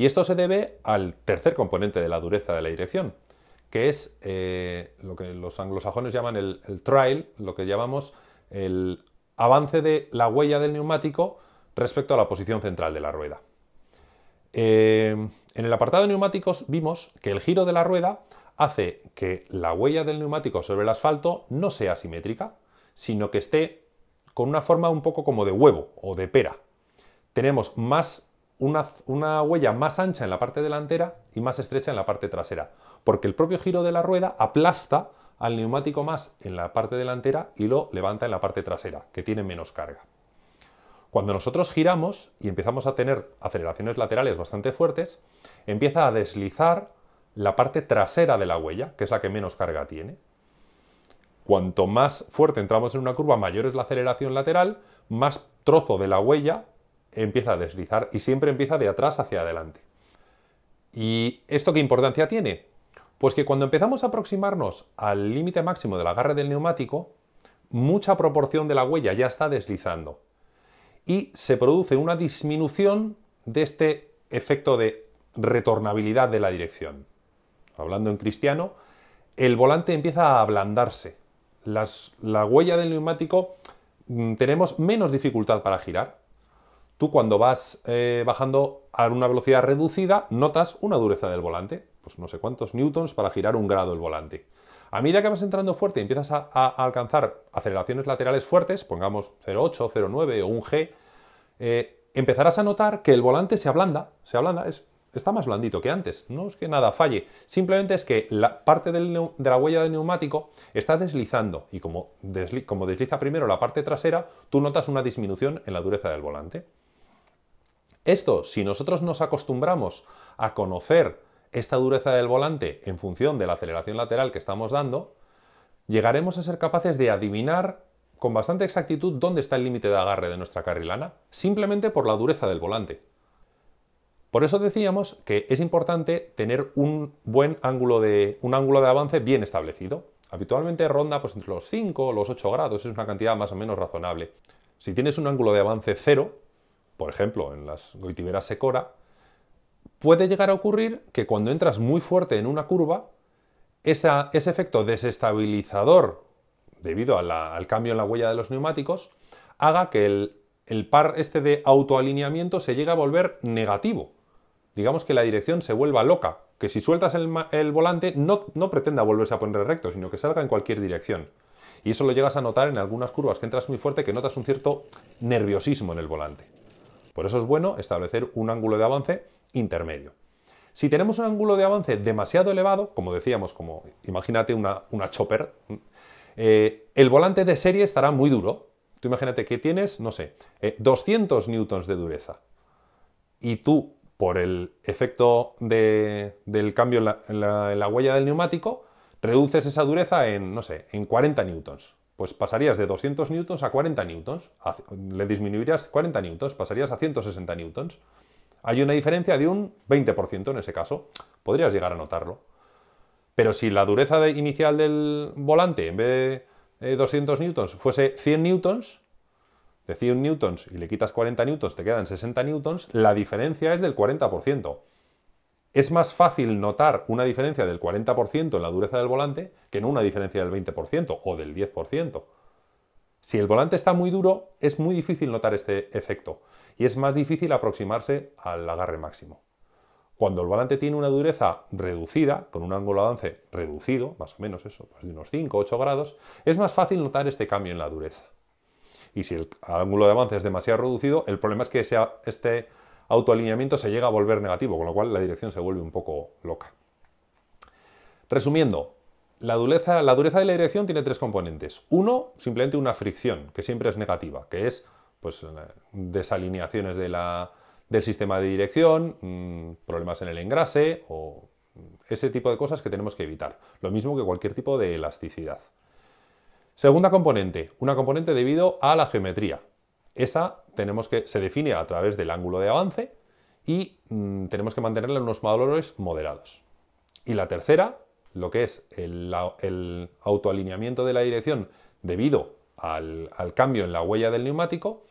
Y esto se debe al tercer componente de la dureza de la dirección, que es eh, lo que los anglosajones llaman el, trail, lo que llamamos el avance de la huella del neumático respecto a la posición central de la rueda. Eh, en el apartado de neumáticos vimos que el giro de la rueda hace que la huella del neumático sobre el asfalto no sea simétrica, sino que esté con una forma un poco como de huevo o de pera. Tenemos más una, huella más ancha en la parte delantera y más estrecha en la parte trasera, porque el propio giro de la rueda aplasta al neumático más en la parte delantera y lo levanta en la parte trasera, que tiene menos carga. Cuando nosotros giramos y empezamos a tener aceleraciones laterales bastante fuertes, empieza a deslizar la parte trasera de la huella, que es la que menos carga tiene. Cuanto más fuerte entramos en una curva, mayor es la aceleración lateral, más trozo de la huella empieza a deslizar y siempre empieza de atrás hacia adelante. ¿Y esto qué importancia tiene? Pues que cuando empezamos a aproximarnos al límite máximo del agarre del neumático, mucha proporción de la huella ya está deslizando y se produce una disminución de este efecto de retornabilidad de la dirección. Hablando en cristiano, el volante empieza a ablandarse. la huella del neumático mm, tenemos menos dificultad para girar tú cuando vas eh, bajando a una velocidad reducida notas una dureza del volante, pues no sé cuántos newtons para girar un grado el volante. A medida que vas entrando fuerte y empiezas a, alcanzar aceleraciones laterales fuertes, pongamos 0,8, 0,9 o un G, eh, empezarás a notar que el volante se ablanda, se ablanda, está más blandito que antes. No es que nada falle, simplemente es que la parte de la huella del neumático está deslizando y como desliza primero la parte trasera, tú notas una disminución en la dureza del volante. Esto, si nosotros nos acostumbramos a conocer esta dureza del volante en función de la aceleración lateral que estamos dando, llegaremos a ser capaces de adivinar con bastante exactitud dónde está el límite de agarre de nuestra carrilana, simplemente por la dureza del volante. Por eso decíamos que es importante tener un buen ángulo de, un ángulo de avance bien establecido. Habitualmente ronda pues, entre los 5 o los 8 grados, es una cantidad más o menos razonable. Si tienes un ángulo de avance cero, por ejemplo, en las goitiberas secora, puede llegar a ocurrir que cuando entras muy fuerte en una curva, ese efecto desestabilizador debido al cambio en la huella de los neumáticos haga que el, par este de autoalineamiento se llegue a volver negativo. Digamos que la dirección se vuelva loca, que si sueltas el, volante no, pretenda volverse a poner recto, sino que salga en cualquier dirección. Y eso lo llegas a notar en algunas curvas que entras muy fuerte que notas un cierto nerviosismo en el volante. Por eso es bueno establecer un ángulo de avance intermedio. Si tenemos un ángulo de avance demasiado elevado, como decíamos, como imagínate una, chopper, eh, el volante de serie estará muy duro. Tú imagínate que tienes, no sé, 200 eh, newtons de dureza. Y tú, por el efecto del cambio la, en la, huella del neumático, reduces esa dureza en, no sé, en 40 newtons pues pasarías de 200 newtons a 40 newtons, le disminuirías 40 newtons, pasarías a 160 newtons. Hay una diferencia de un 20% en ese caso, podrías llegar a notarlo. Pero si la dureza inicial del volante en vez de 200 eh, newtons fuese 100 newtons, de 100 newtons y le quitas 40 newtons te quedan 60 newtons, la diferencia es del 40% es más fácil notar una diferencia del 40% en la dureza del volante que no una diferencia del 20% o del 10%. Si el volante está muy duro, es muy difícil notar este efecto y es más difícil aproximarse al agarre máximo. Cuando el volante tiene una dureza reducida, con un ángulo de avance reducido, más o menos eso, pues de unos 5 8 grados, es más fácil notar este cambio en la dureza. Y si el ángulo de avance es demasiado reducido, el problema es que ese, este autoalineamiento se llega a volver negativo, con lo cual la dirección se vuelve un poco loca. Resumiendo, la dureza, de la dirección tiene tres componentes. Uno, simplemente una fricción, que siempre es negativa, que es pues, desalineaciones de la, del sistema de dirección, mm, problemas en el engrase o ese tipo de cosas que tenemos que evitar. Lo mismo que cualquier tipo de elasticidad. Segunda componente, una componente debido a la geometría. Esa que, se define a través del ángulo de avance y mm, tenemos que mantenerle en unos valores moderados. Y la tercera, lo que es el, autoalineamiento de la dirección debido al cambio en la huella del neumático,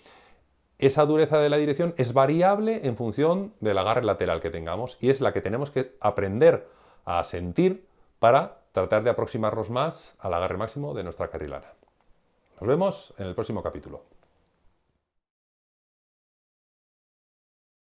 esa dureza de la dirección es variable en función del agarre lateral que tengamos y es la que tenemos que aprender a sentir para tratar de aproximarnos más al agarre máximo de nuestra carrilana. Nos vemos en el próximo capítulo.